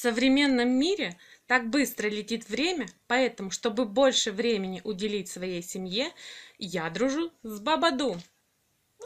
современном мире так быстро летит время, поэтому, чтобы больше времени уделить своей семье, я дружу с Бабаду.